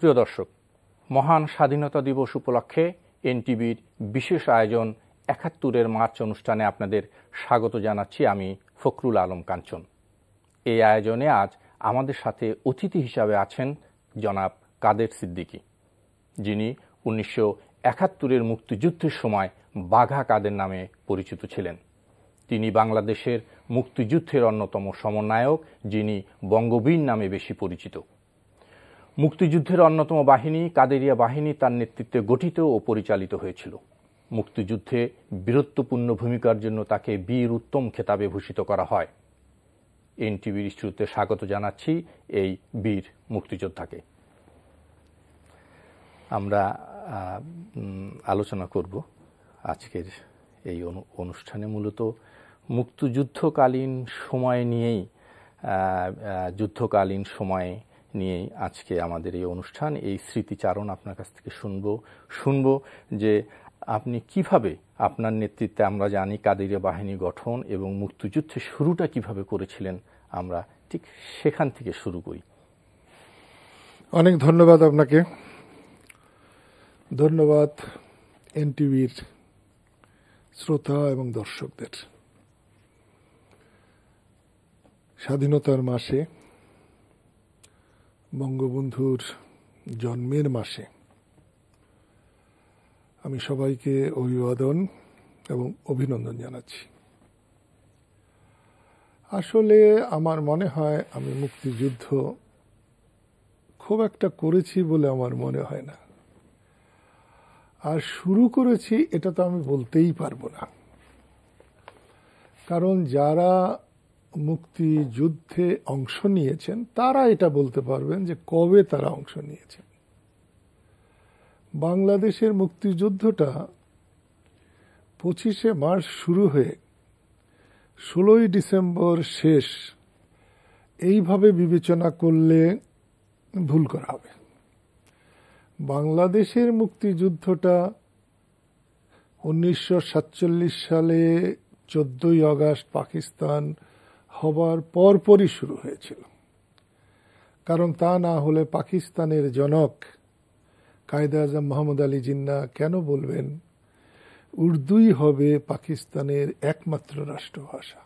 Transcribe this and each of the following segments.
সুপ্রিয় দর্শক মহান স্বাধীনতা দিবস উপলক্ষে এনটিভির বিশেষ আয়োজন একাত্তরের মার্চ অনুষ্ঠানে আপনাদের স্বাগত জানাচ্ছি আমি ফখরুল আলম কাঞ্চন এই আয়োজনে আজ আমাদের সাথে অতিথি হিসাবে আছেন জনাব কাদের সিদ্দিকি যিনি উনিশশো একাত্তরের মুক্তিযুদ্ধের সময় বাঘা কাদের নামে পরিচিত ছিলেন তিনি বাংলাদেশের মুক্তিযুদ্ধের অন্যতম সমন্বয়ক যিনি বঙ্গবীর নামে বেশি পরিচিত মুক্তিযুদ্ধের অন্যতম বাহিনী কাদেরিয়া বাহিনী তার নেতৃত্বে গঠিত ও পরিচালিত হয়েছিল মুক্তিযুদ্ধে বীরত্বপূর্ণ ভূমিকার জন্য তাকে বীর উত্তম খেতাবে ভূষিত করা হয় এনটিভির ইস্যুতে স্বাগত জানাচ্ছি এই বীর মুক্তিযোদ্ধাকে আমরা আলোচনা করব আজকের এই অনুষ্ঠানে মূলত মুক্তিযুদ্ধকালীন সময় নিয়েই যুদ্ধকালীন সময়ে নিয়েই আজকে আমাদের এই অনুষ্ঠান এই স্মৃতিচারণ আপনার কাছ থেকে শুনব শুনব যে আপনি কিভাবে আপনার নেতৃত্বে আমরা জানি কাদেরিয়া বাহিনী গঠন এবং মুক্তিযুদ্ধের শুরুটা কিভাবে করেছিলেন আমরা ঠিক সেখান থেকে শুরু করি অনেক ধন্যবাদ আপনাকে ধন্যবাদ এনটিভির শ্রোতা এবং দর্শকদের স্বাধীনতার মাসে বঙ্গবন্ধুর জন্মের মাসে আমি সবাইকে অভিবাদন এবং অভিনন্দন জানাচ্ছি আসলে আমার মনে হয় আমি মুক্তিযুদ্ধ খুব একটা করেছি বলে আমার মনে হয় না আর শুরু করেছি এটা তো আমি বলতেই পারবো না কারণ যারা মুক্তিযুদ্ধে অংশ নিয়েছেন তারা এটা বলতে পারবেন যে কবে তারা অংশ নিয়েছেন বাংলাদেশের মুক্তিযুদ্ধটা পঁচিশে মার্চ শুরু হয়ে ষোলোই ডিসেম্বর শেষ এইভাবে বিবেচনা করলে ভুল করা হবে বাংলাদেশের মুক্তিযুদ্ধটা উনিশশো সালে চোদ্দই অগস্ট পাকিস্তান হবার পরপরই শুরু হয়েছিল কারণ তা না হলে পাকিস্তানের জনক কায়দা আজম মোহাম্মদ আলী জিন্না কেন বলবেন উর্দুই হবে পাকিস্তানের একমাত্র রাষ্ট্রভাষা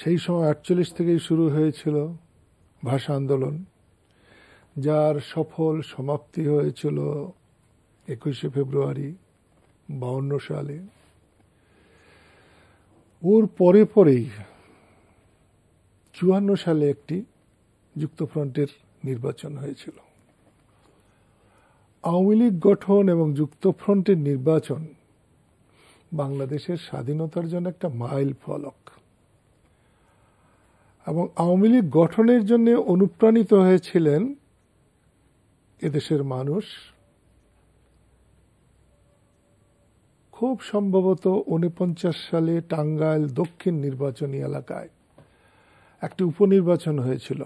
সেই সময় আটচল্লিশ থেকেই শুরু হয়েছিল ভাষা আন্দোলন যার সফল সমাপ্তি হয়েছিল একুশে ফেব্রুয়ারি বাউন্ন সালে ওর পরে পরেই চুয়ান্ন সালে একটি যুক্তফ্রন্টের নির্বাচন হয়েছিল আওয়ামী লীগ গঠন এবং যুক্তফ্রন্টের নির্বাচন বাংলাদেশের স্বাধীনতার জন্য একটা মাইল ফলক এবং আওয়ামী লীগ গঠনের জন্য অনুপ্রাণিত হয়েছিলেন এদেশের মানুষ খুব সম্ভবত উনপঞ্চাশ সালে টাঙ্গাইল দক্ষিণ নির্বাচনী এলাকায় একটি উপনির্বাচন হয়েছিল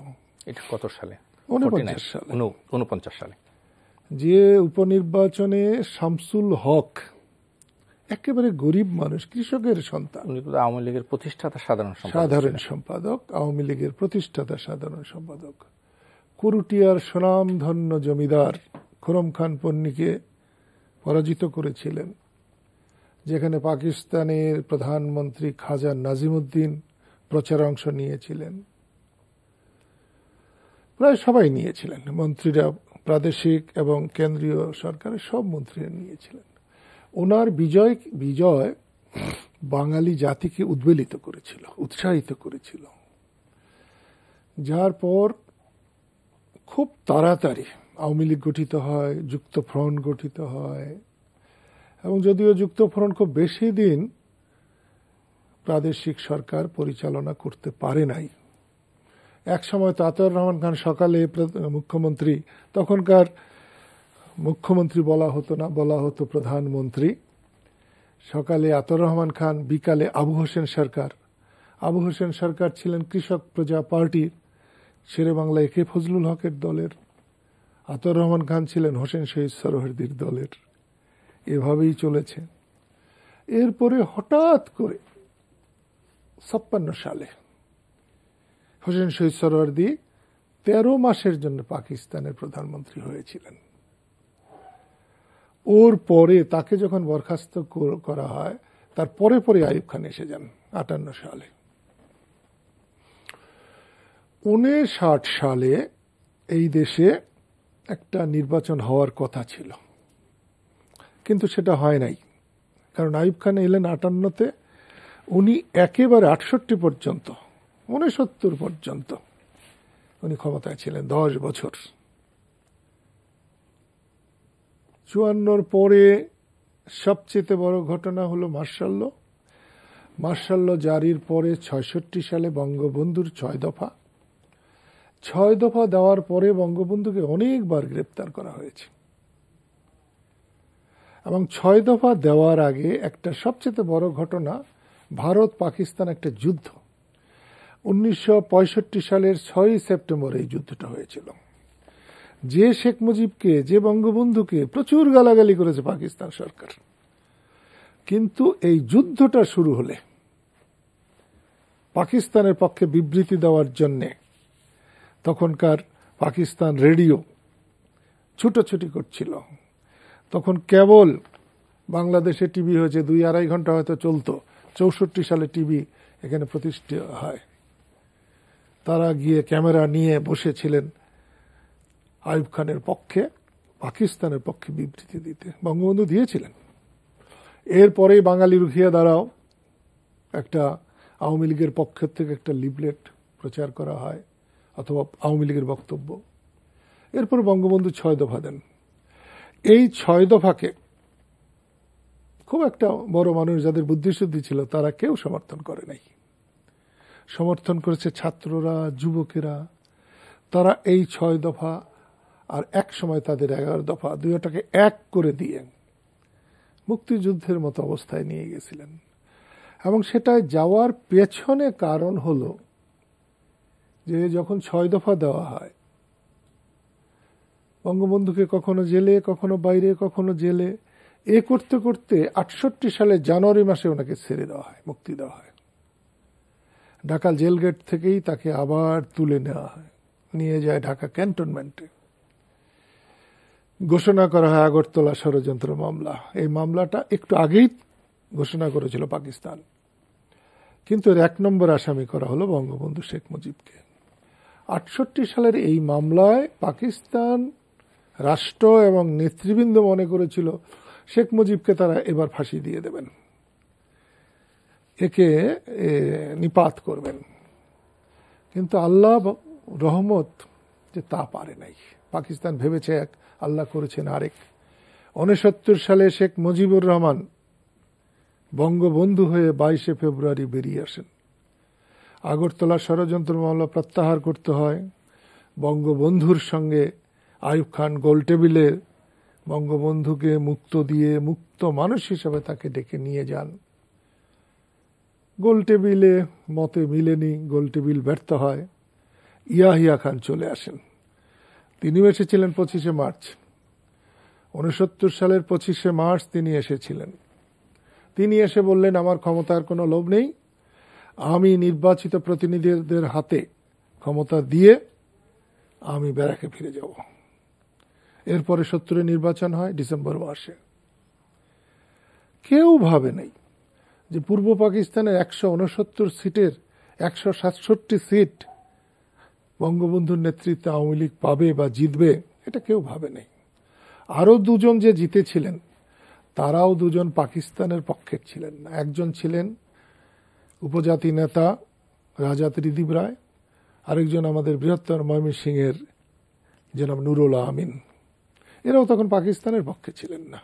এটা কত সালে উনপঞ্চাশ সালে যে উপনির্বাচনে শামসুল হক একেবারে গরিব মানুষ কৃষকের সন্তান উনি আওয়ামী লীগের প্রতিষ্ঠাতা সাধারণ সাধারণ সম্পাদক আওয়ামী লীগের প্রতিষ্ঠাতা সাধারণ সম্পাদক কুরুটিয়ার সুনামধন্য জমিদার খোরম খান পন্নীকে পরাজিত করেছিলেন যেখানে পাকিস্তানের প্রধানমন্ত্রী খাজা নাজিমুদ্দিন প্রচার অংশ নিয়েছিলেন প্রায় সবাই নিয়েছিলেন মন্ত্রীরা প্রাদেশিক এবং কেন্দ্রীয় সরকারের সব মন্ত্রীরা নিয়েছিলেন ওনার বিজয় বিজয় বাঙালি জাতিকে উদ্বেলিত করেছিল উৎসাহিত করেছিল যার পর খুব তাড়াতাড়ি আওয়ামী লীগ গঠিত হয় যুক্ত ফ্রন্ট গঠিত হয় এবং যদিও যুক্তফ্রন্ট খুব বেশি দিন প্রাদেশিক সরকার পরিচালনা করতে পারে নাই একসময় আতর রহমান খান সকালে মুখ্যমন্ত্রী তখনকার মুখ্যমন্ত্রী বলা হতো না বলা হতো প্রধানমন্ত্রী সকালে আতর রহমান খান বিকালে আবু হোসেন সরকার আবু হোসেন সরকার ছিলেন কৃষক প্রজা পার্টির শেরে বাংলা একে ফজলুল হকের দলের আতর রহমান খান ছিলেন হোসেন শহীদ সরোহরদির দলের এভাবেই চলেছে এরপরে হঠাৎ করে ছাপ্পান্ন সালে হোসেন শহীদ সরওয়ার্দি তেরো মাসের জন্য পাকিস্তানের প্রধানমন্ত্রী হয়েছিলেন ওর পরে তাকে যখন বরখাস্ত করা হয় তার পরে পরে আয়ুব খান এসে যান আটান্ন সালে উনষাট সালে এই দেশে একটা নির্বাচন হওয়ার কথা ছিল কিন্তু সেটা হয় নাই কারণ আইব খান এলেন আটান্নতে উনি একেবারে আটষট্টি পর্যন্ত উনসত্তর পর্যন্ত উনি ক্ষমতায় ছিলেন দশ বছর চুয়ান্নর পরে সবচেয়ে বড় ঘটনা হলো মার্শাল্য মার্শাল্য জারির পরে ছয়ষট্টি সালে বঙ্গবন্ধুর ছয় দফা ছয় দফা দেওয়ার পরে বঙ্গবন্ধুকে অনেকবার গ্রেপ্তার করা হয়েছে এবং ছয় দফা দেওয়ার আগে একটা সবচেয়ে বড় ঘটনা ভারত পাকিস্তান একটা যুদ্ধ উনিশশো সালের ছয়ই সেপ্টেম্বর এই যুদ্ধটা হয়েছিল যে শেখ মুজিবকে যে বঙ্গবন্ধুকে প্রচুর গালাগালি করেছে পাকিস্তান সরকার কিন্তু এই যুদ্ধটা শুরু হলে পাকিস্তানের পক্ষে বিবৃতি দেওয়ার জন্যে তখনকার পাকিস্তান রেডিও ছুটোছুটি করছিল তখন কেবল বাংলাদেশে টিভি হয়েছে দুই আড়াই ঘন্টা হয়তো চলতো চৌষট্টি সালে টিভি এখানে প্রতিষ্ঠিত হয় তারা গিয়ে ক্যামেরা নিয়ে বসেছিলেন আইব খানের পক্ষে পাকিস্তানের পক্ষে বিবৃতি দিতে বঙ্গবন্ধু দিয়েছিলেন এরপরেই বাঙালি রুখিয়া দ্বারাও একটা আওয়ামী লীগের পক্ষের থেকে একটা লিবলেট প্রচার করা হয় অথবা আওয়ামী লীগের বক্তব্য এরপর বঙ্গবন্ধু ছয় দফা দেন এই ছয় দফাকে খুব একটা বড় মানুষ যাদের বুদ্ধিশুদ্ধি ছিল তারা কেউ সমর্থন করে নাই সমর্থন করেছে ছাত্ররা যুবকেরা তারা এই ছয় দফা আর এক সময় তাদের এগারো দফা দুইটাকে এক করে দিয়ে মুক্তিযুদ্ধের মতো অবস্থায় নিয়ে গেছিলেন এবং সেটায় যাওয়ার পেছনে কারণ হলো যে যখন ছয় দফা দেওয়া হয় বঙ্গবন্ধুকে কখনো জেলে কখনো বাইরে কখনো জেলে এ করতে করতে আটষট্টি সালে জানুয়ারি মাসে ওনাকে ছেড়ে দেওয়া হয় মুক্তি দেওয়া হয় ঢাকা জেল গেট থেকেই তাকে আবার তুলে নেওয়া হয় নিয়ে যায় ঢাকা ক্যান্টনমেন্টে ঘোষণা করা হয় আগরতলা ষড়যন্ত্র মামলা এই মামলাটা একটু আগেই ঘোষণা করেছিল পাকিস্তান কিন্তু এর এক নম্বর আসামি করা হলো বঙ্গবন্ধু শেখ মুজিবকে আটষট্টি সালের এই মামলায় পাকিস্তান রাষ্ট্র এবং নেতৃবৃন্দ মনে করেছিল শেখ মুজিবকে তারা এবার ফাঁসি দিয়ে দেবেন একে নিপাত করবেন কিন্তু আল্লাহ রহমত যে তা পারে নাই পাকিস্তান ভেবেছে এক আল্লাহ করেছেন আরেক উনসত্তর সালে শেখ মুজিবুর রহমান বঙ্গবন্ধু হয়ে বাইশে ফেব্রুয়ারি বেরিয়ে আসেন আগরতলা ষড়যন্ত্র মামলা প্রত্যাহার করতে হয় বঙ্গবন্ধুর সঙ্গে আয়ুব খান গোলটেবিলে বঙ্গবন্ধুকে মুক্ত দিয়ে মুক্ত মানুষ হিসেবে তাকে ডেকে নিয়ে যান গোলটেবিলে মতে মিলেনি গোলটেবিল ব্যর্থ হয় ইয়াহিয়া খান চলে আসেন তিনিও এসেছিলেন পঁচিশে মার্চ উনসত্তর সালের পঁচিশে মার্চ তিনি এসেছিলেন তিনি এসে বললেন আমার ক্ষমতার কোনো লোভ নেই আমি নির্বাচিত প্রতিনিধিদের হাতে ক্ষমতা দিয়ে আমি ব্যারাকে ফিরে যাব এরপরে সত্তরে নির্বাচন হয় ডিসেম্বর মাসে কেউ ভাবে নেই যে পূর্ব পাকিস্তানের একশো উনসত্তর সিটের একশো সাতষট্টি সিট বঙ্গবন্ধুর নেতৃত্বে আওয়ামী লীগ পাবে বা জিতবে এটা কেউ ভাবে নেই আরও দুজন যে জিতেছিলেন তারাও দুজন পাকিস্তানের পক্ষের ছিলেন না একজন ছিলেন উপজাতি নেতা রাজা ত্রিদীপ রায় আরেকজন আমাদের বৃহত্তর সিংয়ের জনাব নুরুল আমিন এরাও তখন পাকিস্তানের পক্ষে ছিলেন না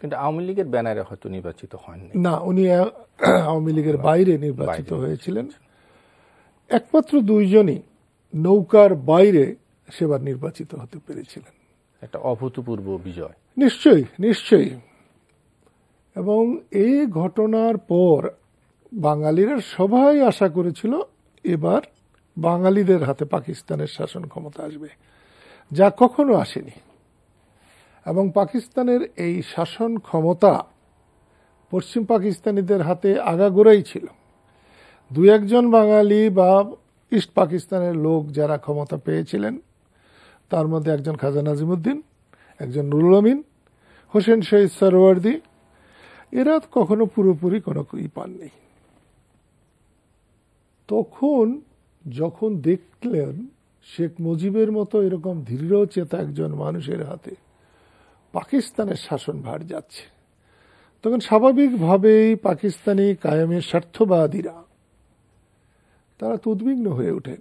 কিন্তু আওয়ামী লীগের ব্যানারে হয়তো নির্বাচিত হননি না উনি আওয়ামী লীগের বাইরে নির্বাচিত হয়েছিলেন একমাত্র দুইজনই নৌকার বাইরে সেবার নির্বাচিত হতে পেরেছিলেন একটা অভূতপূর্ব বিজয় নিশ্চয়ই নিশ্চয়ই এবং এই ঘটনার পর বাঙালিরা সবাই আশা করেছিল এবার বাঙালিদের হাতে পাকিস্তানের শাসন ক্ষমতা আসবে যা কখনো আসেনি এবং পাকিস্তানের এই শাসন ক্ষমতা পশ্চিম পাকিস্তানিদের হাতে আগাগোড়াই ছিল দু একজন বাঙালি বা ইস্ট পাকিস্তানের লোক যারা ক্ষমতা পেয়েছিলেন তার মধ্যে একজন খাজা নাজিমুদ্দিন একজন নুরুল আমিন হোসেন শহীদ সরওয়ার্দি এরা কখনো পুরোপুরি কোনো ই পাননি তখন যখন দেখলেন শেখ মুজিবের মতো এরকম চেতা একজন মানুষের হাতে পাকিস্তানের শাসনভার যাচ্ছে তখন স্বাভাবিকভাবেই পাকিস্তানি কায়েমের স্বার্থবাদীরা তারা তো উদ্বিগ্ন হয়ে ওঠেন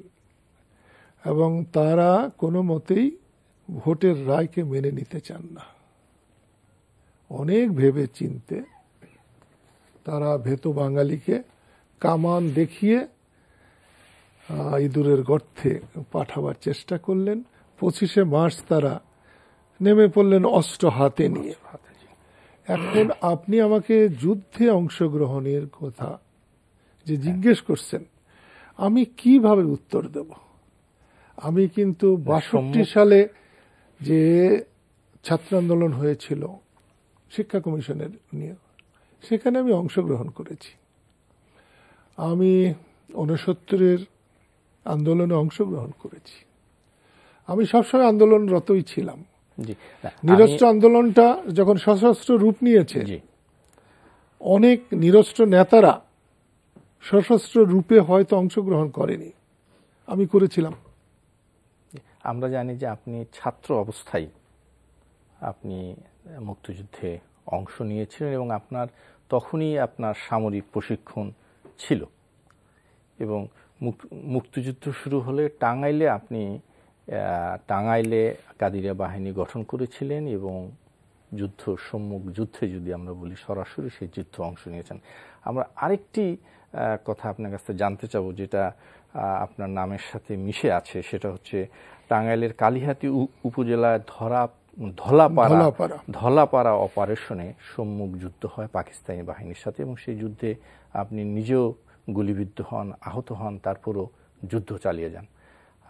এবং তারা কোনো মতেই ভোটের রায়কে মেনে নিতে চান না অনেক ভেবে চিনতে তারা ভেতো বাঙালিকে কামান দেখিয়ে ইঁদুরের গর্তে পাঠাবার চেষ্টা করলেন পঁচিশে মার্চ তারা নেমে পড়লেন অস্ত্র হাতে নিয়ে এখন আপনি আমাকে যুদ্ধে অংশগ্রহণের কথা যে হ্যাঁ। জিজ্ঞেস করছেন আমি কিভাবে উত্তর দেব আমি কিন্তু বাষট্টি সালে যে ছাত্র আন্দোলন হয়েছিল শিক্ষা কমিশনের নিয়ে সেখানে আমি অংশগ্রহণ করেছি আমি ঊনসত্তরের আন্দোলনে অংশগ্রহণ করেছি আমি সবসময় আন্দোলনরতই ছিলাম নিরস্ত্র আন্দোলনটা যখন সশস্ত্র রূপ নিয়েছে অনেক নিরস্ত্র নেতারা সশস্ত্র রূপে হয়তো অংশগ্রহণ করেনি আমি করেছিলাম আমরা জানি যে আপনি ছাত্র অবস্থায় আপনি মুক্তিযুদ্ধে অংশ নিয়েছিলেন এবং আপনার তখনই আপনার সামরিক প্রশিক্ষণ ছিল এবং মুক্তিযুদ্ধ শুরু হলে টাঙ্গাইলে আপনি টাঙ্গাইলে কাদিরিয়া বাহিনী গঠন করেছিলেন এবং যুদ্ধ সম্মুখ যুদ্ধে যদি আমরা বলি সরাসরি সেই যুদ্ধ অংশ নিয়েছেন আমরা আরেকটি কথা আপনার কাছ থেকে জানতে চাব যেটা আপনার নামের সাথে মিশে আছে সেটা হচ্ছে টাঙ্গাইলের কালিহাতি উপজেলায় ধরা ধলাপাড়া ধলাপাড়া অপারেশনে সম্মুখ যুদ্ধ হয় পাকিস্তানি বাহিনীর সাথে এবং সেই যুদ্ধে আপনি নিজেও গুলিবিদ্ধ হন আহত হন তারপরও যুদ্ধ চালিয়ে যান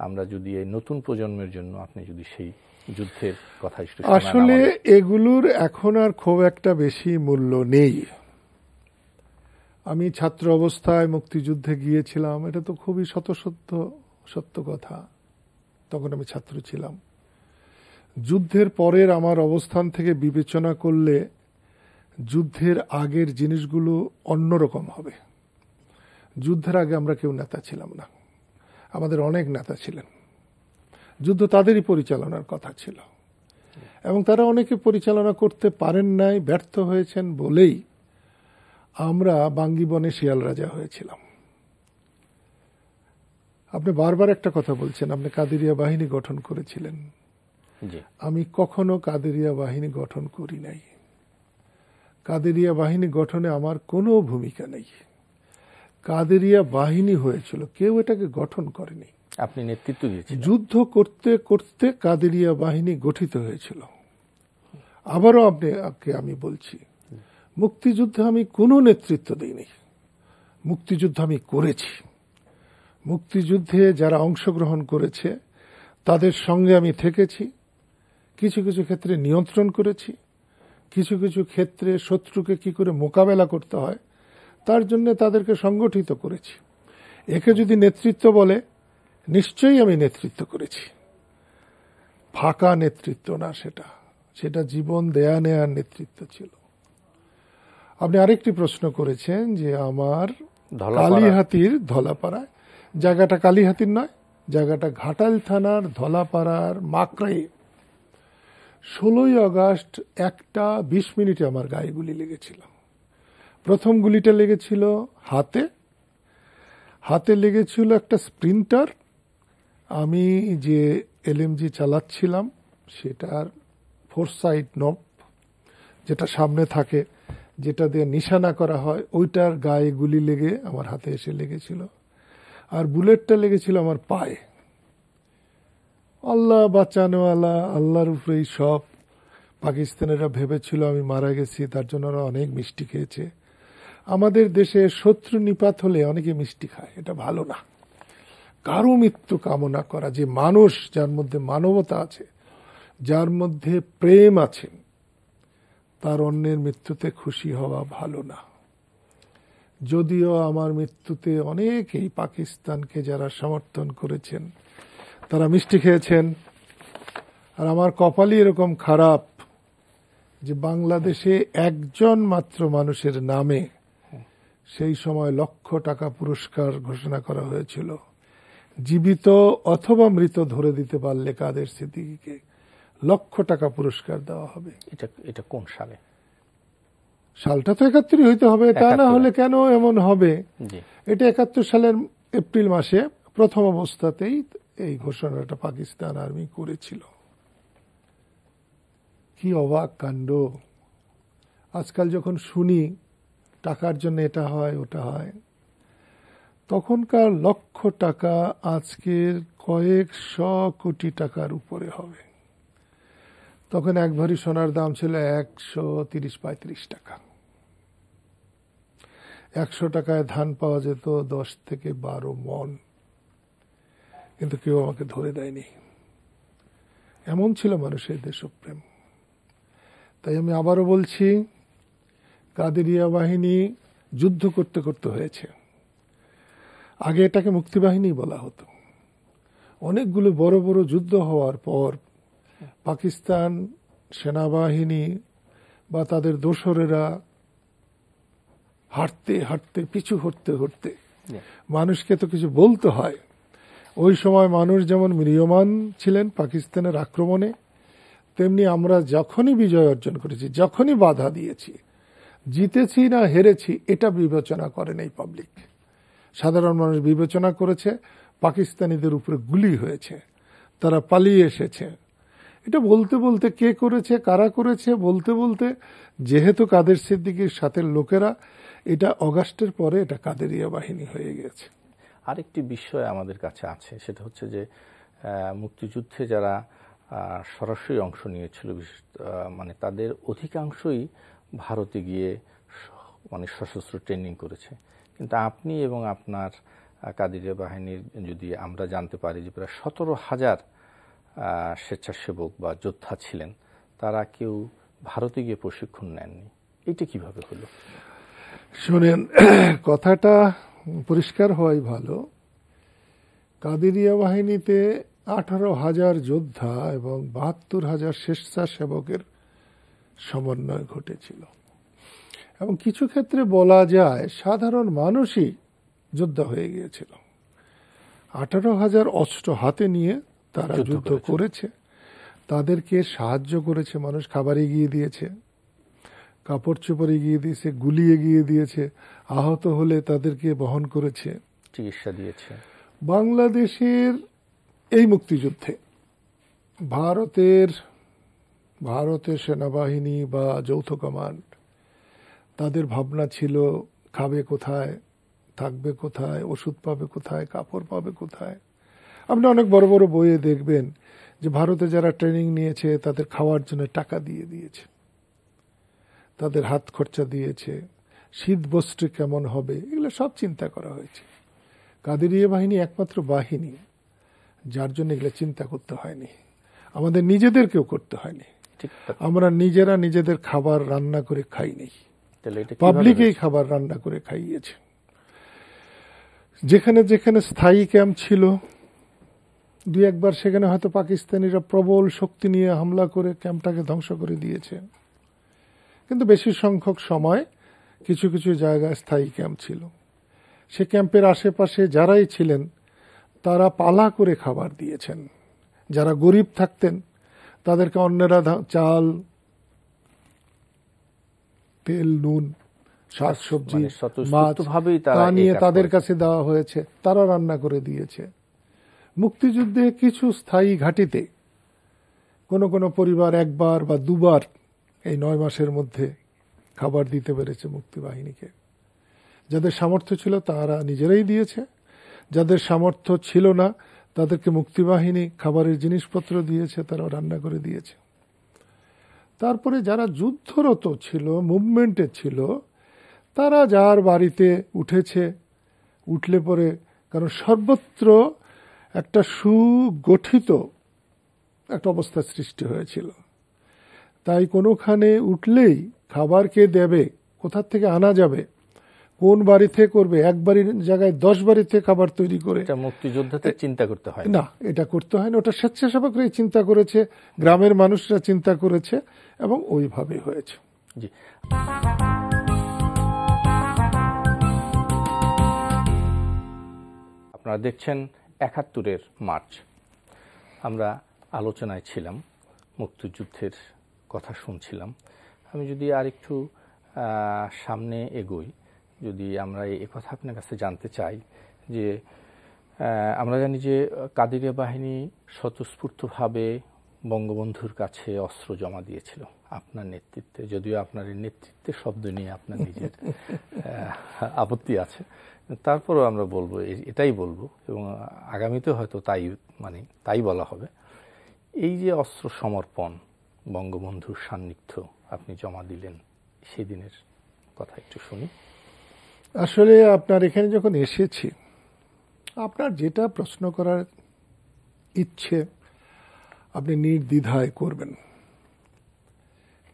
আমরা যদি এই নতুন প্রজন্মের জন্য আপনি যদি সেই যুদ্ধের কথা আসলে এগুলোর এখন আর খুব একটা বেশি মূল্য নেই আমি ছাত্র অবস্থায় মুক্তিযুদ্ধে গিয়েছিলাম এটা তো খুবই শতসত্য সত্য কথা তখন আমি ছাত্র ছিলাম যুদ্ধের পরের আমার অবস্থান থেকে বিবেচনা করলে যুদ্ধের আগের জিনিসগুলো অন্যরকম হবে যুদ্ধের আগে আমরা কেউ নেতা ছিলাম না আমাদের অনেক নেতা ছিলেন যুদ্ধ তাদেরই পরিচালনার কথা ছিল এবং তারা অনেকে পরিচালনা করতে পারেন নাই ব্যর্থ হয়েছেন বলেই আমরা বাঙ্গিবনে শিয়াল রাজা হয়েছিলাম আপনি বারবার একটা কথা বলছেন আপনি কাদেরিয়া বাহিনী গঠন করেছিলেন আমি কখনো কাদেরিয়া বাহিনী গঠন করি নাই কাদেরিয়া বাহিনী গঠনে আমার কোনো ভূমিকা নেই কাদেরিয়া বাহিনী হয়েছিল কেউ এটাকে গঠন করেনি আপনি নেতৃত্ব দিয়েছেন যুদ্ধ করতে করতে কাদেরিয়া বাহিনী গঠিত হয়েছিল আবারও আপনাকে আমি বলছি মুক্তিযুদ্ধে আমি কোনো নেতৃত্ব দিইনি মুক্তিযুদ্ধ আমি করেছি মুক্তিযুদ্ধে যারা অংশগ্রহণ করেছে তাদের সঙ্গে আমি থেকেছি কিছু কিছু ক্ষেত্রে নিয়ন্ত্রণ করেছি কিছু কিছু ক্ষেত্রে শত্রুকে কি করে মোকাবেলা করতে হয় তার জন্য তাদেরকে সংগঠিত করেছি একে যদি নেতৃত্ব বলে নিশ্চয়ই আমি নেতৃত্ব করেছি ফাঁকা নেতৃত্ব না সেটা সেটা জীবন দেয়া নেয়ার নেতৃত্ব ছিল আপনি আরেকটি প্রশ্ন করেছেন যে আমার কালীহাতির ধলাপাড়ায় জায়গাটা কালীহাতির নয় জায়গাটা ঘাটাল থানার ধলাপাড়ার মাকড়াই ষোলোই আগস্ট একটা বিশ মিনিটে আমার গায়ে গুলি লেগেছিল প্রথম গুলিটা লেগেছিল হাতে হাতে লেগেছিল একটা স্প্রিন্টার আমি যে এলএমজি চালাচ্ছিলাম সেটার ফোর সাইড নব যেটা সামনে থাকে যেটা দিয়ে নিশানা করা হয় ওইটার গায়ে গুলি লেগে আমার হাতে এসে লেগেছিল আর বুলেটটা লেগেছিল আমার পায়ে আল্লাহ বাঁচানোয়ালা আল্লাহর উপরেই সব পাকিস্তানেরা ভেবেছিল আমি মারা গেছি তার জন্য ওরা অনেক মিষ্টি খেয়েছে আমাদের দেশে শত্রু নিপাত হলে অনেকে মিষ্টি খায় এটা ভালো না কারো মৃত্যু কামনা করা যে মানুষ যার মধ্যে মানবতা আছে যার মধ্যে প্রেম আছেন তার অন্যের মৃত্যুতে খুশি হওয়া ভালো না যদিও আমার মৃত্যুতে অনেকেই পাকিস্তানকে যারা সমর্থন করেছেন তারা মিষ্টি খেয়েছেন আর আমার কপালই এরকম খারাপ যে বাংলাদেশে একজন মাত্র মানুষের নামে সেই সময় লক্ষ টাকা পুরস্কার ঘোষণা করা হয়েছিল জীবিত অথবা মৃত ধরে দিতে পারলে কাদের স্মৃতিকে লক্ষ টাকা পুরস্কার দেওয়া হবে এটা এটা কোন সালে সালটা তো একাত্তরই হইতে হবে তা না হলে কেন এমন হবে এটা একাত্তর সালের এপ্রিল মাসে প্রথম অবস্থাতেই এই ঘোষণাটা পাকিস্তান আর্মি করেছিল কি অবাক কাণ্ড আজকাল যখন শুনি টাকার জন্য এটা হয় ওটা হয় তখনকার লক্ষ টাকা আজকের শ কোটি টাকার উপরে হবে তখন এক ভরি সোনার দাম ছিল একশো তিরিশ পঁয়ত্রিশ টাকা একশো টাকায় ধান পাওয়া যেত দশ থেকে বারো মন কিন্তু কেউ আমাকে ধরে দেয়নি এমন ছিল মানুষের দেশপ্রেম তাই আমি আবারও বলছি কাদেরিয়া বাহিনী যুদ্ধ করতে করতে হয়েছে আগে এটাকে মুক্তিবাহিনী বলা হতো অনেকগুলো বড় বড় যুদ্ধ হওয়ার পর পাকিস্তান সেনাবাহিনী বা তাদের দোসরেরা হাঁটতে হাঁটতে পিছু হটতে হটতে মানুষকে তো কিছু বলতে হয় ওই সময় মানুষ যেমন মৃয়মান ছিলেন পাকিস্তানের আক্রমণে তেমনি আমরা যখনই বিজয় অর্জন করেছি যখনই বাধা দিয়েছি জিতেছি না হেরেছি এটা বিবেচনা করে নেই পাবলিক সাধারণ মানুষ বিবেচনা করেছে পাকিস্তানিদের উপরে গুলি হয়েছে তারা পালিয়ে এসেছে এটা বলতে বলতে কে করেছে কারা করেছে বলতে বলতে যেহেতু কাদের সিদ্দিকির সাথে লোকেরা এটা অগাস্টের পরে এটা কাদেরিয়া বাহিনী হয়ে গেছে আরেকটি বিষয় আমাদের কাছে আছে সেটা হচ্ছে যে মুক্তিযুদ্ধে যারা সরাসরি অংশ নিয়েছিল মানে তাদের অধিকাংশই ভারতে গিয়ে অনেক মানে সশস্ত্র ট্রেনিং করেছে কিন্তু আপনি এবং আপনার কাদিরিয়া বাহিনীর যদি আমরা জানতে পারি যে প্রায় সতেরো হাজার স্বেচ্ছাসেবক বা যোদ্ধা ছিলেন তারা কেউ ভারতে গিয়ে প্রশিক্ষণ নেননি এটা কিভাবে হলো শোনেন কথাটা পরিষ্কার হওয়াই ভালো কাদিরিয়া বাহিনীতে আঠারো হাজার যোদ্ধা এবং বাহাত্তর হাজার স্বেচ্ছাসেবকের সমন্বয় ঘটেছিল এবং কিছু ক্ষেত্রে বলা যায় সাধারণ মানুষই যোদ্ধা হয়ে গিয়েছিল আঠারো হাজার অস্ত্র হাতে নিয়ে তারা যুদ্ধ করেছে তাদেরকে সাহায্য করেছে মানুষ খাবার এগিয়ে দিয়েছে কাপড় চোপড় এগিয়ে দিয়েছে গুলি এগিয়ে দিয়েছে আহত হলে তাদেরকে বহন করেছে চিকিৎসা দিয়েছে বাংলাদেশের এই মুক্তিযুদ্ধে ভারতের ভারতের সেনাবাহিনী বা যৌথ কমান্ড তাদের ভাবনা ছিল খাবে কোথায় থাকবে কোথায় ওষুধ পাবে কোথায় কাপড় পাবে কোথায় আপনি অনেক বড় বড় বইয়ে দেখবেন যে ভারতে যারা ট্রেনিং নিয়েছে তাদের খাওয়ার জন্য টাকা দিয়ে দিয়েছে তাদের হাত খরচা দিয়েছে শীত বস্ত্র কেমন হবে এগুলো সব চিন্তা করা হয়েছে কাদেরিয়া বাহিনী একমাত্র বাহিনী যার জন্য এগুলো চিন্তা করতে হয়নি আমাদের নিজেদেরকেও করতে হয়নি আমরা নিজেরা নিজেদের খাবার রান্না করে খাইনি পাবলিকেই খাবার রান্না করে খাইয়েছে যেখানে যেখানে স্থায়ী ক্যাম্প ছিল দু একবার সেখানে হয়তো পাকিস্তানিরা প্রবল শক্তি নিয়ে হামলা করে ক্যাম্পটাকে ধ্বংস করে দিয়েছে কিন্তু বেশি সংখ্যক সময় কিছু কিছু জায়গায় স্থায়ী ক্যাম্প ছিল সে ক্যাম্পের আশেপাশে যারাই ছিলেন তারা পালা করে খাবার দিয়েছেন যারা গরিব থাকতেন তাদেরকে অন্যেরা চাল তেল নুন শাকসবজি মানে তা নিয়ে তাদের কাছে দেওয়া হয়েছে তারা রান্না করে দিয়েছে মুক্তিযুদ্ধে কিছু স্থায়ী ঘাটিতে কোনো কোনো পরিবার একবার বা দুবার এই নয় মাসের মধ্যে খাবার দিতে পেরেছে মুক্তিবাহিনীকে যাদের সামর্থ্য ছিল তারা নিজেরাই দিয়েছে যাদের সামর্থ্য ছিল না তাদেরকে মুক্তিবাহিনী খাবারের জিনিসপত্র দিয়েছে তারা রান্না করে দিয়েছে তারপরে যারা যুদ্ধরত ছিল মুভমেন্টে ছিল তারা যার বাড়িতে উঠেছে উঠলে পরে কারণ সর্বত্র একটা সুগঠিত একটা অবস্থা সৃষ্টি হয়েছিল তাই কোনোখানে উঠলেই খাবার কে দেবে কোথার থেকে আনা যাবে কোন বাড়িতে করবে এক বাড়ির জায়গায় দশ বাড়িতে খাবার তৈরি করে মুক্তিযোদ্ধাতে চিন্তা করতে হয় না এটা করতে হয় না ওটা স্বেচ্ছাসেবকরাই চিন্তা করেছে গ্রামের মানুষরা চিন্তা করেছে এবং ওইভাবে হয়েছে জি আপনারা দেখছেন একাত্তরের মার্চ আমরা আলোচনায় ছিলাম মুক্তিযুদ্ধের কথা শুনছিলাম আমি যদি আর একটু সামনে এগোই যদি আমরা এই কথা আপনার কাছে জানতে চাই যে আমরা জানি যে কাদিরিয়া বাহিনী স্বতঃস্ফূর্তভাবে বঙ্গবন্ধুর কাছে অস্ত্র জমা দিয়েছিল আপনার নেতৃত্বে যদিও আপনার এই নেতৃত্বে শব্দ নিয়ে আপনার নিজের আপত্তি আছে তারপরেও আমরা বলবো এটাই বলবো এবং আগামীতে হয়তো তাই মানে তাই বলা হবে এই যে অস্ত্র সমর্পণ বঙ্গবন্ধুর সান্নিধ্য আপনি জমা দিলেন সেদিনের কথা একটু শুনি আসলে আপনার এখানে যখন এসেছি আপনার যেটা প্রশ্ন করার ইচ্ছে আপনি নির্দ্বিধায় করবেন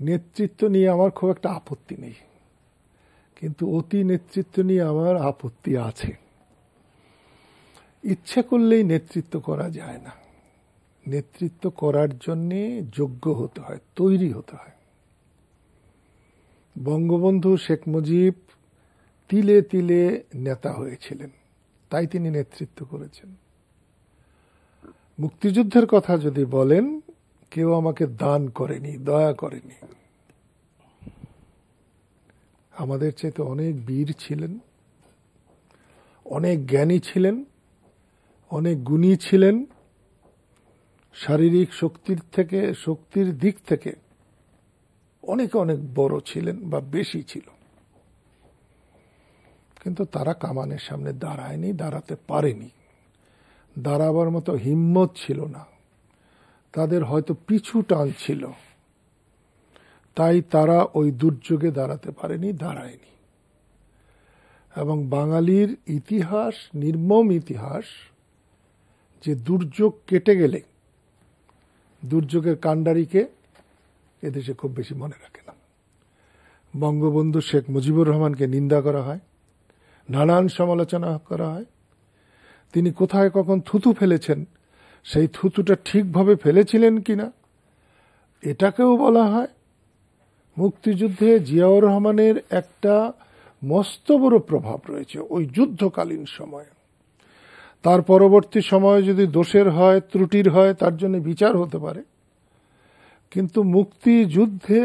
নেতৃত্ব নিয়ে আমার খুব একটা আপত্তি নেই কিন্তু অতি নেতৃত্ব নিয়ে আমার আপত্তি আছে ইচ্ছে করলেই নেতৃত্ব করা যায় না নেতৃত্ব করার জন্যে যোগ্য হতে হয় তৈরি হতে হয় বঙ্গবন্ধু শেখ মুজিব তিলে তিলে নেতা হয়েছিলেন তাই তিনি নেতৃত্ব করেছেন মুক্তিযুদ্ধের কথা যদি বলেন কেউ আমাকে দান করেনি দয়া করেনি আমাদের চেয়ে অনেক বীর ছিলেন অনেক জ্ঞানী ছিলেন অনেক গুণী ছিলেন শারীরিক শক্তির থেকে শক্তির দিক থেকে অনেক অনেক বড় ছিলেন বা বেশি ছিল কিন্তু তারা কামানের সামনে দাঁড়ায়নি দাঁড়াতে পারেনি দাঁড়াবার মতো হিম্মত ছিল না তাদের হয়তো পিছু টান ছিল তাই তারা ওই দুর্যোগে দাঁড়াতে পারেনি দাঁড়ায়নি এবং বাঙালির ইতিহাস নির্মম ইতিহাস যে দুর্যোগ কেটে গেলে দুর্যোগের কাণ্ডারিকে এদেশে খুব বেশি মনে রাখে না বঙ্গবন্ধু শেখ মুজিবুর রহমানকে নিন্দা করা হয় নানান সমালোচনা করা হয় তিনি কোথায় কখন থুতু ফেলেছেন সেই থুতুটা ঠিকভাবে ফেলেছিলেন কি না এটাকেও বলা হয় মুক্তিযুদ্ধে জিয়াউর রহমানের একটা মস্ত বড় প্রভাব রয়েছে ওই যুদ্ধকালীন সময়ে তার পরবর্তী সময়ে যদি দোষের হয় ত্রুটির হয় তার জন্য বিচার হতে পারে কিন্তু মুক্তিযুদ্ধে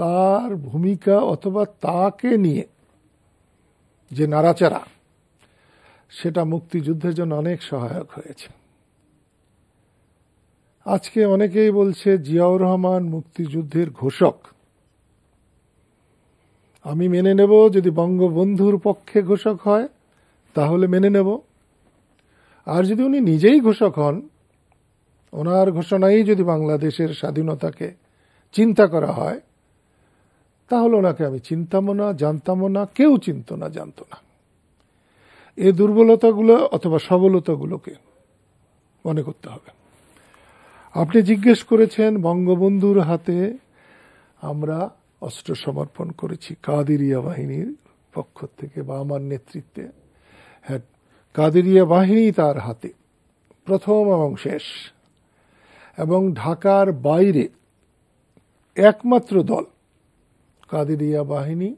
তার ভূমিকা অথবা তাকে নিয়ে যে নাড়াচাড়া সেটা মুক্তিযুদ্ধের জন্য অনেক সহায়ক হয়েছে আজকে অনেকেই বলছে জিয়াউর রহমান মুক্তিযুদ্ধের ঘোষক আমি মেনে নেব যদি বঙ্গবন্ধুর পক্ষে ঘোষক হয় তাহলে মেনে নেব আর যদি উনি নিজেই ঘোষক হন ওনার ঘোষণাই যদি বাংলাদেশের স্বাধীনতাকে চিন্তা করা হয় তাহলে নাকি আমি চিন্তামো না জানতামও না কেউ চিন্ত না জানত না এ দুর্বলতাগুলো অথবা সবলতাগুলোকে মনে করতে হবে আপনি জিজ্ঞেস করেছেন বঙ্গবন্ধুর হাতে আমরা অস্ত্র সমর্পণ করেছি কাদিরিয়া বাহিনীর পক্ষ থেকে বা আমার নেতৃত্বে হ্যাঁ কাদিরিয়া বাহিনী তার হাতে প্রথম এবং শেষ এবং ঢাকার বাইরে একমাত্র দল কাদিরিয়া বাহিনী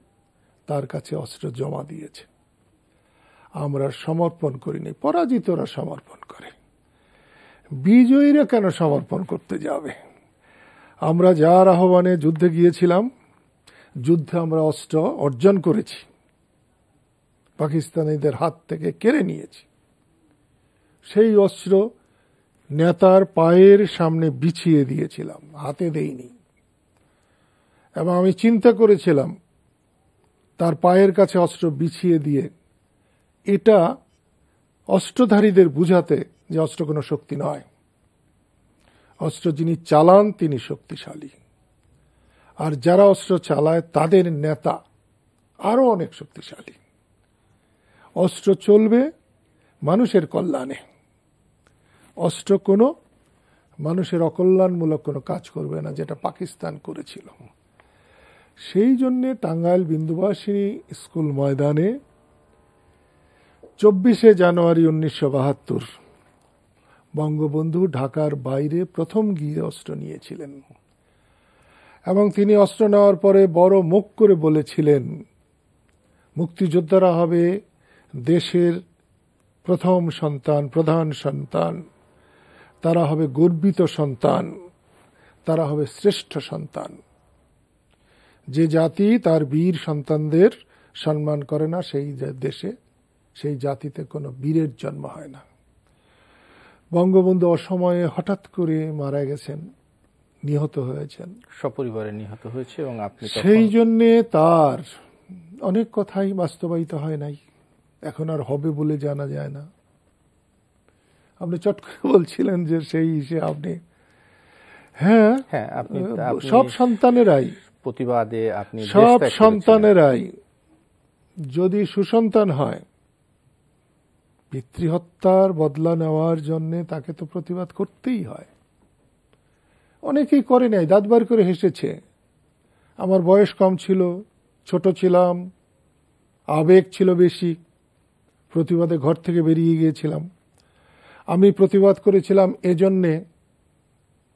তার কাছে অস্ত্র জমা দিয়েছে আমরা সমর্পণ করিনি পরাজিতরা সমর্পণ করে বিজয়ীরা কেন সমর্পণ করতে যাবে আমরা যার আহ্বানে যুদ্ধে গিয়েছিলাম যুদ্ধে আমরা অস্ত্র অর্জন করেছি পাকিস্তানিদের হাত থেকে কেড়ে নিয়েছি সেই অস্ত্র নেতার পায়ের সামনে বিছিয়ে দিয়েছিলাম হাতে দেইনি এবং আমি চিন্তা করেছিলাম তার পায়ের কাছে অস্ত্র বিছিয়ে দিয়ে এটা অস্ত্রধারীদের বুঝাতে যে অস্ত্র কোনো শক্তি নয় অস্ত্র যিনি চালান তিনি শক্তিশালী আর যারা অস্ত্র চালায় তাদের নেতা আরও অনেক শক্তিশালী অস্ত্র চলবে মানুষের কল্যাণে অস্ত্র কোনো মানুষের অকল্যাণমূলক কোনো কাজ করবে না যেটা পাকিস্তান করেছিল সেই জন্যে টাঙ্গাইল বিন্দুবাসিনী স্কুল ময়দানে চব্বিশে জানুয়ারি উনিশশো বাহাত্তর বঙ্গবন্ধু ঢাকার বাইরে প্রথম গিয়ে অস্ত্র নিয়েছিলেন এবং তিনি অস্ত্র নেওয়ার পরে বড় মুখ করে বলেছিলেন মুক্তিযোদ্ধারা হবে দেশের প্রথম সন্তান প্রধান সন্তান তারা হবে গর্বিত সন্তান তারা হবে শ্রেষ্ঠ সন্তান যে জাতি তার বীর সন্তানদের সম্মান করে না সেই দেশে সেই জাতিতে কোনো বীরের জন্ম হয় না বঙ্গবন্ধু অসময়ে হঠাৎ করে মারা গেছেন নিহত হয়েছেন সপরিবারে নিহত হয়েছে এবং আপনি সেই জন্যে তার অনেক কথাই বাস্তবায়িত হয় নাই এখন আর হবে বলে জানা যায় না আপনি চট করে বলছিলেন যে সেই হিসেবে আপনি হ্যাঁ হ্যাঁ আপনি সব সন্তানেরাই প্রতিবাদে আপনি সব সন্তানেরাই যদি সুসন্তান হয় পিতৃহত্যার বদলা নেওয়ার জন্য তাকে তো প্রতিবাদ করতেই হয় অনেকেই করে নাই দাঁতবার করে হেসেছে আমার বয়স কম ছিল ছোট ছিলাম আবেগ ছিল বেশি প্রতিবাদে ঘর থেকে বেরিয়ে গিয়েছিলাম আমি প্রতিবাদ করেছিলাম এজন্যে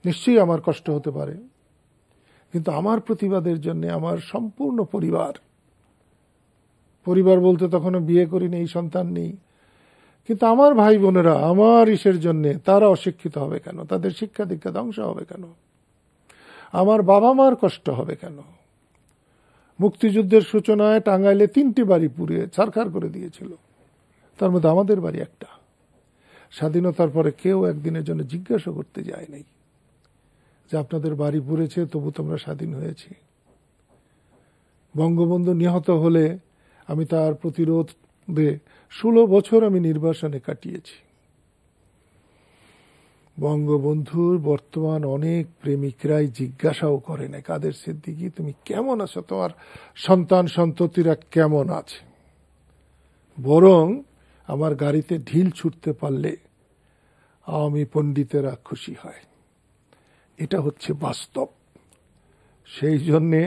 নিশ্চয়ই আমার কষ্ট হতে পারে কিন্তু আমার প্রতিবাদের জন্য আমার সম্পূর্ণ পরিবার পরিবার বলতে তখনও বিয়ে করিনি এই সন্তান নেই কিন্তু আমার ভাই বোনেরা আমার ইসের জন্যে তারা অশিক্ষিত হবে কেন তাদের শিক্ষা দীক্ষা ধ্বংস হবে কেন আমার বাবা মার কষ্ট হবে কেন মুক্তিযুদ্ধের সূচনায় টাঙ্গাইলে তিনটি বাড়ি পুড়িয়ে ছারখার করে দিয়েছিল তার মধ্যে আমাদের বাড়ি একটা স্বাধীনতার পরে কেউ একদিনের জন্য জিজ্ঞাসা করতে যায় নাই যে আপনাদের বাড়ি পুড়েছে তবু তোমরা স্বাধীন হয়েছি বঙ্গবন্ধু নিহত হলে আমি তার প্রতিরোধে ষোলো বছর আমি নির্বাসনে কাটিয়েছি বঙ্গবন্ধুর বর্তমান অনেক প্রেমিকরাই জিজ্ঞাসাও করে না কাদের সিদ্দিকি তুমি কেমন আছো তোমার সন্তান সন্ততিরা কেমন আছে বরং আমার গাড়িতে ঢিল ছুটতে পারলে আমি পণ্ডিতেরা খুশি হয় এটা হচ্ছে বাস্তব সেই জন্যে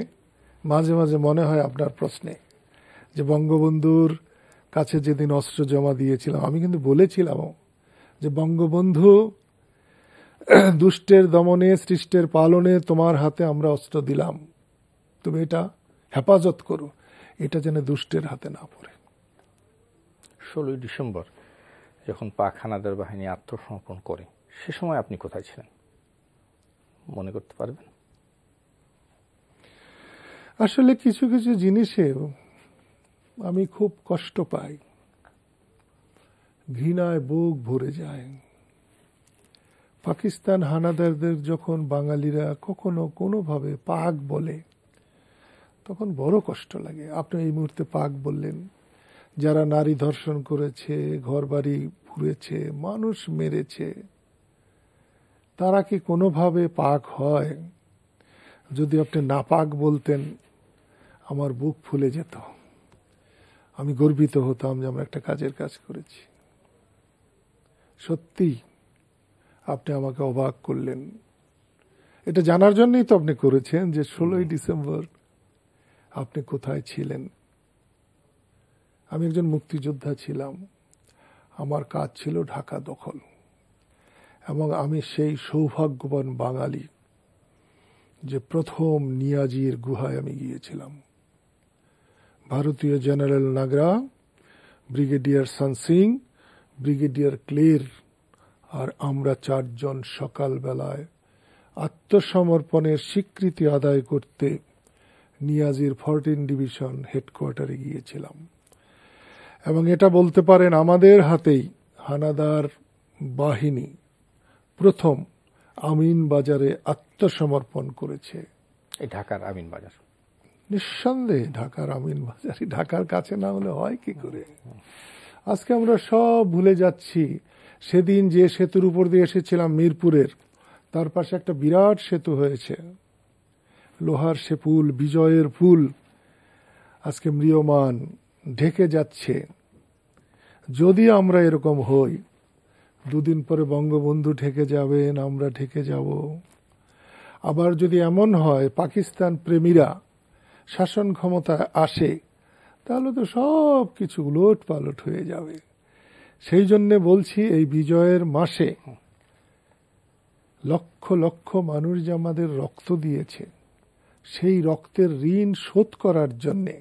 মাঝে মাঝে মনে হয় আপনার প্রশ্নে যে বঙ্গবন্ধুর কাছে যেদিন অস্ত্র জমা দিয়েছিলাম আমি কিন্তু বলেছিলাম যে বঙ্গবন্ধু দুষ্টের দমনে সৃষ্টের পালনে তোমার হাতে আমরা অস্ত্র দিলাম তুমি এটা হেফাজত করো এটা যেন দুষ্টের হাতে না পড়ে ষোলোই ডিসেম্বর যখন পাখানাদের বাহিনী আত্মসমর্পণ করে সে সময় আপনি কোথায় ছিলেন মনে করতে পারবেন আসলে কিছু কিছু জিনিসেও আমি খুব কষ্ট পাই ঘৃণায় বুক ভরে যায় পাকিস্তান হানাদারদের যখন বাঙালিরা কখনো কোনোভাবে পাক বলে তখন বড় কষ্ট লাগে আপনি এই মুহূর্তে পাক বললেন যারা নারী ধর্ষণ করেছে ঘরবাড়ি ঘুরেছে মানুষ মেরেছে তারা কি কোনোভাবে পাক হয় যদি আপনি না পাক বলতেন আমার বুক ফুলে যেত আমি গর্বিত হতাম যে আমরা একটা কাজের কাজ করেছি সত্যি আপনি আমাকে অবাক করলেন এটা জানার জন্যই তো আপনি করেছেন যে ষোলোই ডিসেম্বর আপনি কোথায় ছিলেন আমি একজন মুক্তিযোদ্ধা ছিলাম আমার কাজ ছিল ঢাকা দখল এবং আমি সেই সৌভাগ্যবান বাঙালি যে প্রথম নিয়াজির গুহায় আমি গিয়েছিলাম ভারতীয় general Nagra brigadier Sant Singh brigadier Kler আর আমরা চারজন সকালবেলায় আত্মসমর্পণের স্বীকৃতি আদায় করতে নিয়াজির ফরটিন ডিভিশন হেডকোয়ার্টারে গিয়েছিলাম এবং এটা বলতে পারেন আমাদের হাতেই হানাদার বাহিনী প্রথম আমিন বাজারে আত্মসমর্পণ করেছে এই ঢাকার আমিন বাজার নিঃসন্দেহে ঢাকার আমিন বাজার ঢাকার কাছে না হলে হয় কি করে আজকে আমরা সব ভুলে যাচ্ছি সেদিন যে সেতুর উপর দিয়ে এসেছিলাম মিরপুরের তার পাশে একটা বিরাট সেতু হয়েছে লোহার সে ফুল বিজয়ের ফুল আজকে মৃয়মান ঢেকে যাচ্ছে যদি আমরা এরকম হই দুদিন পরে বঙ্গবন্ধু ঠেকে যাবেন আমরা ঠেকে যাব আবার যদি এমন হয় পাকিস্তান প্রেমীরা শাসন ক্ষমতায় আসে তাহলে তো সব কিছু উলট পালট হয়ে যাবে সেই জন্যে বলছি এই বিজয়ের মাসে লক্ষ লক্ষ মানুষ যে আমাদের রক্ত দিয়েছে সেই রক্তের ঋণ শোধ করার জন্যে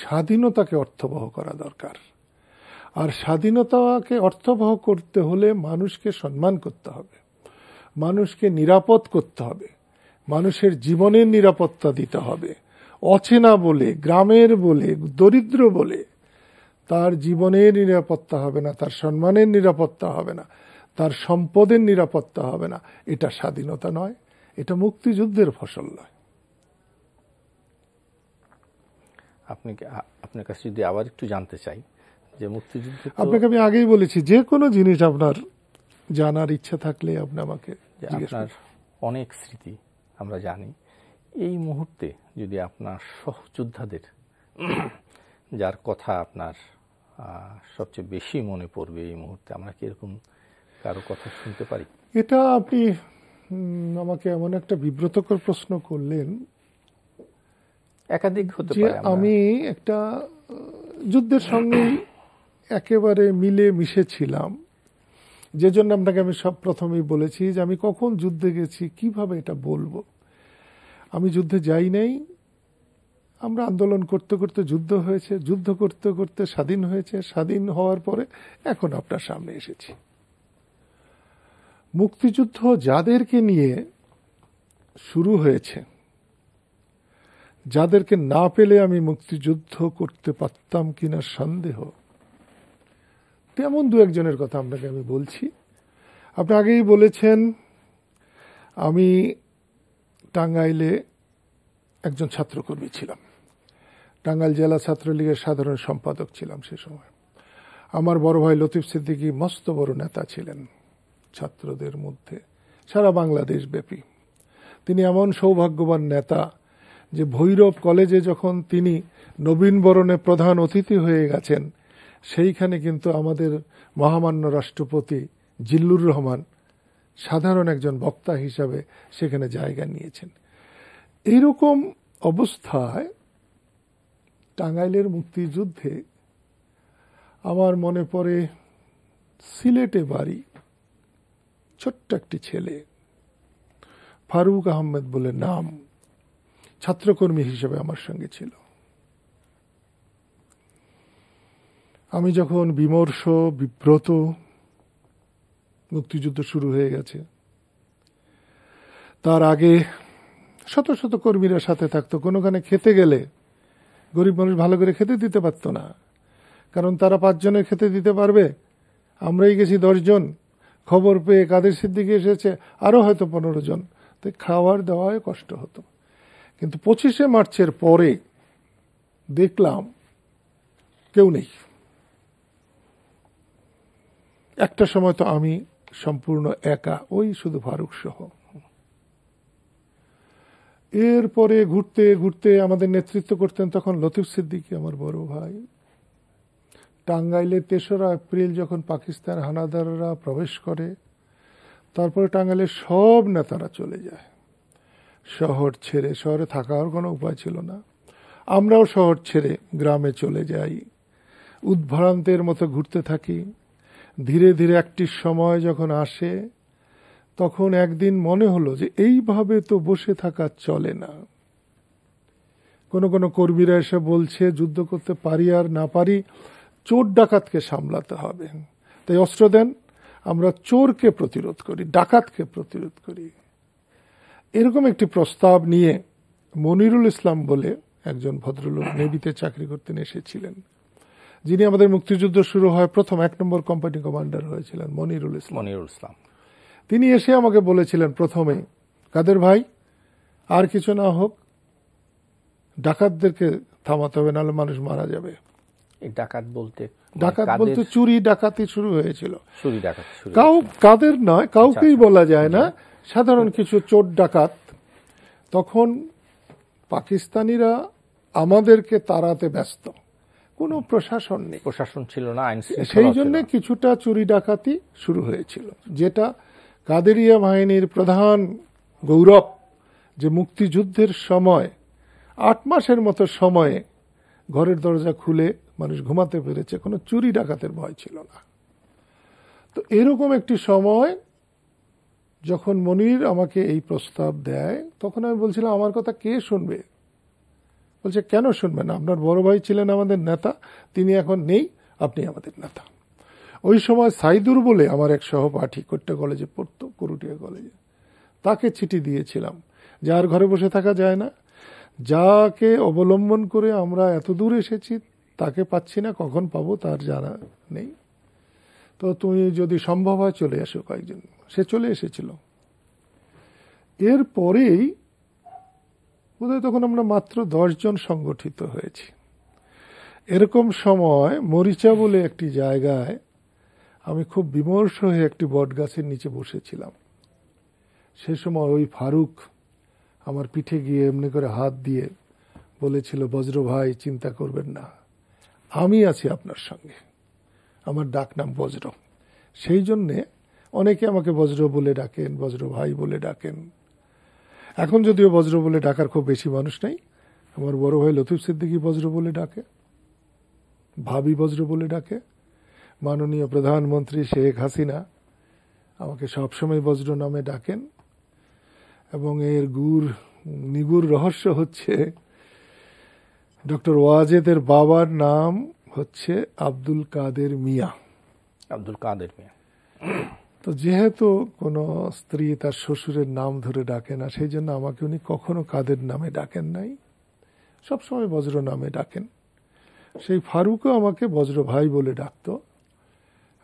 স্বাধীনতাকে অর্থবহ করা দরকার আর স্বাধীনতাকে অর্থবহ করতে হলে মানুষকে সম্মান করতে হবে মানুষকে নিরাপদ করতে হবে মানুষের জীবনের নিরাপত্তা দিতে হবে অচেনা বলে গ্রামের বলে দরিদ্র বলে তার জীবনের নিরাপত্তা হবে না তার সম্মানের নিরাপত্তা হবে না তার সম্পদের নিরাপত্তা হবে না এটা স্বাধীনতা নয় এটা মুক্তিযুদ্ধের ফসল নয় আপনি আপনার কাছে যদি আবার একটু জানতে চাই যে মুক্তিযুদ্ধ আপনাকে আমি আগেই বলেছি যে কোনো জিনিস আপনার জানার ইচ্ছা থাকলে আপনি আমাকে আপনার অনেক স্মৃতি আমরা জানি এই মুহূর্তে যদি আপনার সহযোদ্ধাদের যার কথা আপনার সবচেয়ে বেশি মনে পড়বে এই মুহূর্তে আমরা কীরকম কারো কথা শুনতে পারি এটা আপনি আমাকে এমন একটা বিব্রতকর প্রশ্ন করলেন একাধিক হতে পারে আমি একটা যুদ্ধের সঙ্গে একেবারে মিলে মিশেছিলাম যে জন্য আপনাকে আমি সব প্রথমেই বলেছি যে আমি কখন যুদ্ধে গেছি কিভাবে এটা বলবো আমি যুদ্ধে যাই নাই আমরা আন্দোলন করতে করতে যুদ্ধ হয়েছে যুদ্ধ করতে করতে স্বাধীন হয়েছে স্বাধীন হওয়ার পরে এখন আপনার সামনে এসেছি মুক্তিযুদ্ধ যাদেরকে নিয়ে শুরু হয়েছে যাদেরকে না পেলে আমি মুক্তিযুদ্ধ করতে পারতাম কিনা সন্দেহ তেমন দু একজনের কথা আপনাকে আমি বলছি আপনি আগেই বলেছেন আমি টাঙ্গাইলে একজন ছাত্রকর্মী ছিলাম টাঙ্গাইল জেলা ছাত্রলীগের সাধারণ সম্পাদক ছিলাম সে সময় আমার বড় ভাই লতিফ সিদ্দিকি মস্ত বড় নেতা ছিলেন ছাত্রদের মধ্যে সারা বাংলাদেশ ব্যাপী তিনি এমন সৌভাগ্যবান নেতা যে ভৈরব কলেজে যখন তিনি নবীন বরণে প্রধান অতিথি হয়ে গেছেন সেইখানে কিন্তু আমাদের মহামান্য রাষ্ট্রপতি জিল্লুর রহমান সাধারণ একজন বক্তা হিসাবে সেখানে জায়গা নিয়েছেন এইরকম অবস্থায় টাঙ্গাইলের মুক্তিযুদ্ধে আমার মনে পড়ে সিলেটে বাড়ি ছোট্ট একটি ছেলে ফারুক আহমেদ বলে নাম ছাত্রকর্মী হিসেবে আমার সঙ্গে ছিল আমি যখন বিমর্ষ বিব্রত মুক্তিযুদ্ধ শুরু হয়ে গেছে তার আগে শত শত কর্মীরা সাথে থাকতো কোনোখানে খেতে গেলে গরিব মানুষ ভালো করে খেতে দিতে পারত না কারণ তারা পাঁচজনের খেতে দিতে পারবে আমরাই গেছি দশজন খবর পেয়ে কাদের সিদ্দিকে এসেছে আরও হয়তো পনেরো জন তাই খাওয়ার দেওয়ায় কষ্ট হতো কিন্তু পঁচিশে মার্চের পরে দেখলাম কেউ নেই একটা সময় তো আমি সম্পূর্ণ একা ওই শুধু ফারুক সহ এরপরে ঘুরতে ঘুরতে আমাদের নেতৃত্ব করতেন তখন লতিফ সিদ্দিকী আমার বড় ভাই টাঙ্গাইলে তেসরা এপ্রিল যখন পাকিস্তান হানাদাররা প্রবেশ করে তারপরে টাঙ্গাইলের সব নেতারা চলে যায় শহর ছেড়ে শহরে থাকার কোনো উপায় ছিল না আমরাও শহর ছেড়ে গ্রামে চলে যাই উদ্ভ্রান্তের মতো ঘুরতে থাকি ধীরে ধীরে একটি সময় যখন আসে তখন একদিন মনে হলো যে এইভাবে তো বসে থাকা চলে না কোনো কোনো কর্মীরা এসে বলছে যুদ্ধ করতে পারি আর না পারি চোর ডাকাতকে সামলাতে হবে তাই অস্ত্র দেন আমরা চোরকে প্রতিরোধ করি ডাকাতকে প্রতিরোধ করি এরকম একটি প্রস্তাব নিয়ে মনিরুল ইসলাম বলে একজন ভদ্রলোক নেভিতে চাকরি করতেন এসেছিলেন যিনি আমাদের মুক্তিযুদ্ধ শুরু হয় প্রথম এক নম্বর কোম্পানি কমান্ডার হয়েছিলেন মনিরুল ইসলাম মনিরুল ইসলাম তিনি এসে আমাকে বলেছিলেন প্রথমে কাদের ভাই আর কিছু না হোক ডাকাতদেরকে থামাতে হবে নাহলে মানুষ মারা যাবে ডাকাত বলতে ডাকাত বলতে চুরি ডাকাতি শুরু হয়েছিল চুরি ডাকাতি কাউ কাদের নয় কাউকেই আচ্ছা, বলা যায় না আচ্ছা। সাধারণ কিছু চোর ডাকাত তখন পাকিস্তানিরা আমাদেরকে তাড়াতে ব্যস্ত কোনো প্রশাসন নেই প্রশাসন ছিল না সেই জন্য কিছুটা চুরি ডাকাতি শুরু হয়েছিল যেটা কাদেরিয়া বাহিনীর প্রধান গৌরব যে মুক্তিযুদ্ধের সময় আট মাসের মতো সময়ে ঘরের দরজা খুলে মানুষ ঘুমাতে পেরেছে কোনো চুরি ডাকাতের ভয় ছিল না তো এরকম একটি সময় যখন মনির আমাকে এই প্রস্তাব দেয় তখন আমি বলছিলাম আমার কথা কে শুনবে বলছে কেন শুনবেন আপনার বড় ভাই ছিলেন আমাদের নেতা তিনি এখন নেই আপনি আমাদের নেতা ওই সময় সাইদুর বলে আমার এক সহপাঠী কোট্টা কলেজে পড়তো কুরুটিয়া কলেজে তাকে চিঠি দিয়েছিলাম যার ঘরে বসে থাকা যায় না যাকে অবলম্বন করে আমরা এত দূর এসেছি তাকে পাচ্ছি না কখন পাবো তার জানা নেই তো তুমি যদি সম্ভব হয় চলে আসো কয়েকজন সে চলে এসেছিল এরপরেই বোধহয় তখন আমরা মাত্র দশজন সংগঠিত হয়েছি এরকম সময় মরিচা বলে একটি জায়গায় আমি খুব বিমর্ষ হয়ে একটি বট গাছের নিচে বসেছিলাম সে সময় ওই ফারুক আমার পিঠে গিয়ে এমনি করে হাত দিয়ে বলেছিল বজ্র ভাই চিন্তা করবেন না আমি আছি আপনার সঙ্গে আমার ডাক নাম বজ্র সেই জন্যে অনেকে আমাকে বজ্র বলে ডাকেন বজ্র ভাই বলে ডাকেন এখন যদিও বজ্র বলে ডাকার খুব বেশি মানুষ নেই আমার বড় ভাই লতিফ সিদ্দিকি বজ্র বলে ডাকে ভাবি বজ্র বলে ডাকে মাননীয় প্রধানমন্ত্রী শেখ হাসিনা আমাকে সবসময় বজ্র নামে ডাকেন এবং এর গুর নিগুর রহস্য হচ্ছে ডক্টর ওয়াজেদের বাবার নাম হচ্ছে আব্দুল কাদের মিয়া আব্দুল কাদের মিয়া তো যেহেতু কোনো স্ত্রী তার শ্বশুরের নাম ধরে ডাকে না সেই জন্য আমাকে উনি কখনো কাদের নামে ডাকেন নাই সবসময় বজ্র নামে ডাকেন সেই ফারুকও আমাকে বজ্র ভাই বলে ডাকত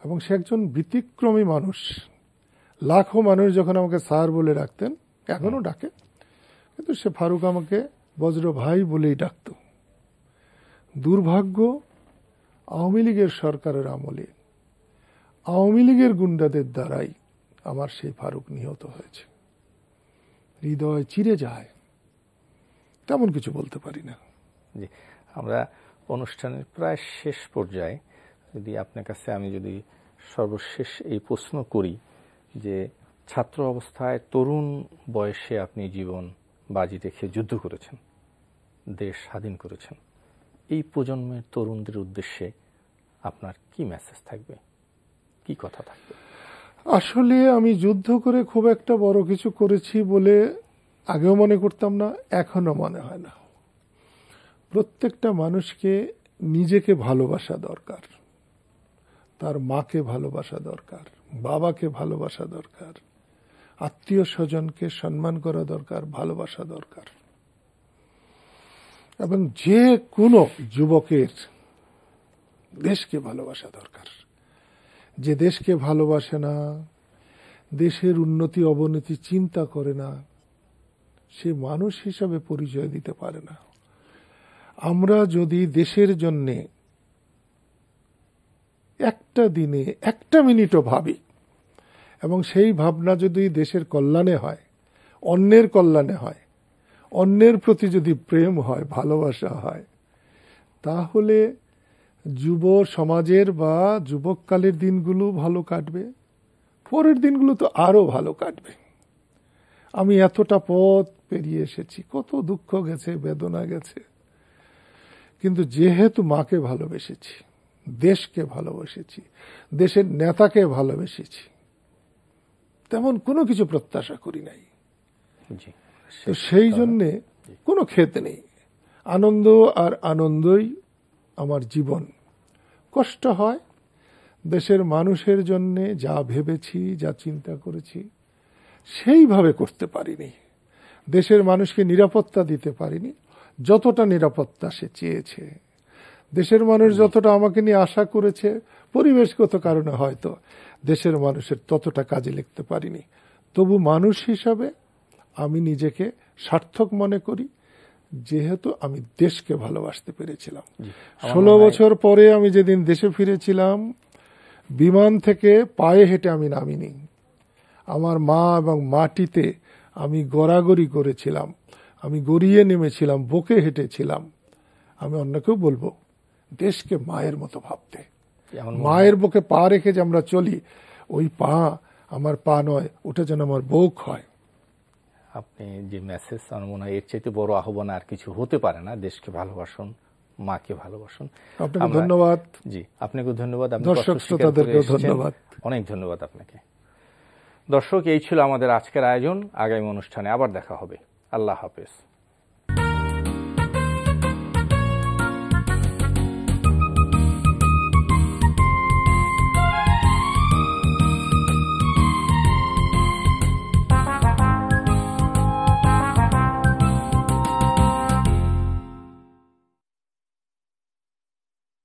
এবং সে একজন ব্যতিক্রমী মানুষ লাখো মানুষ যখন আমাকে স্যার বলে ডাকতেন এখনও ডাকে কিন্তু সে ফারুক আমাকে বজ্র ভাই বলেই ডাকত দুর্ভাগ্য আওয়ামী লীগের সরকারের আমলে আওয়ামী লীগের গুন্ডাদের দ্বারাই আমার সেই ফারুক নিহত হয়েছে হৃদয় চিরে যায় তেমন কিছু বলতে পারি না জি আমরা অনুষ্ঠানের প্রায় শেষ পর্যায়ে যদি আপনার কাছে আমি যদি সর্বশেষ এই প্রশ্ন করি যে ছাত্র অবস্থায় তরুণ বয়সে আপনি জীবন বাজি রেখে যুদ্ধ করেছেন দেশ স্বাধীন করেছেন এই প্রজন্মের তরুণদের উদ্দেশ্যে আপনার কি মেসেজ থাকবে কি কথা থাকবে আসলে আমি যুদ্ধ করে খুব একটা বড় কিছু করেছি বলে আগেও মনে করতাম না এখনও মনে হয় না প্রত্যেকটা মানুষকে নিজেকে ভালোবাসা দরকার তার মাকে ভালোবাসা দরকার বাবাকে ভালোবাসা দরকার আত্মীয় স্বজনকে সম্মান করা দরকার ভালোবাসা দরকার এবং যে কোনো যুবকের দেশকে ভালোবাসা দরকার যে দেশকে ভালোবাসে না দেশের উন্নতি অবনতি চিন্তা করে না সে মানুষ হিসাবে পরিচয় দিতে পারে না আমরা যদি দেশের জন্যে একটা দিনে একটা মিনিটও ভাবি এবং সেই ভাবনা যদি দেশের কল্যাণে হয় অন্যের কল্যাণে হয় অন্যের প্রতি যদি প্রেম হয় ভালোবাসা হয় তাহলে যুব সমাজের বা যুবককালের দিনগুলো ভালো কাটবে পরের দিনগুলো তো আরও ভালো কাটবে আমি এতটা পথ পেরিয়ে এসেছি কত দুঃখ গেছে বেদনা গেছে কিন্তু যেহেতু মাকে ভালোবেসেছি দেশকে ভালোবেসেছি দেশের নেতাকে ভালোবেসেছি তেমন কোনো কিছু প্রত্যাশা করি নাই তো সেই জন্যে কোনো ক্ষেত নেই আনন্দ আর আনন্দই আমার জীবন কষ্ট হয় দেশের মানুষের জন্যে যা ভেবেছি যা চিন্তা করেছি সেইভাবে করতে পারিনি দেশের মানুষকে নিরাপত্তা দিতে পারিনি যতটা নিরাপত্তা সে চেয়েছে দেশের মানুষ যতটা আমাকে নিয়ে আশা করেছে পরিবেশগত কারণে হয়তো দেশের মানুষের ততটা কাজে লিখতে পারিনি তবু মানুষ হিসাবে আমি নিজেকে সার্থক মনে করি যেহেতু আমি দেশকে ভালোবাসতে পেরেছিলাম ষোলো বছর পরে আমি যেদিন দেশে ফিরেছিলাম বিমান থেকে পায়ে হেঁটে আমি নামিনি আমার মা এবং মাটিতে আমি গড়াগড়ি করেছিলাম আমি গড়িয়ে নেমেছিলাম বকে হেঁটেছিলাম আমি অন্যকেও বলবো দেশকে মায়ের মতো ভাবতে মায়ের বুকে পা রেখে যে আমরা চলি ওই পা আমার পা নয় ওটা যেন আমার বউক হয় আপনি যে মেসেজ আমার মনে হয় এর চাইতে বড় আহ্বান আর কিছু হতে পারে না দেশকে ভালোবাসুন মাকে ভালোবাসুন আপনাকে ধন্যবাদ জি আপনাকে ধন্যবাদ দর্শক শ্রোতাদেরকে ধন্যবাদ অনেক ধন্যবাদ আপনাকে দর্শক এই ছিল আমাদের আজকের আয়োজন আগামী অনুষ্ঠানে আবার দেখা হবে আল্লাহ হাফেজ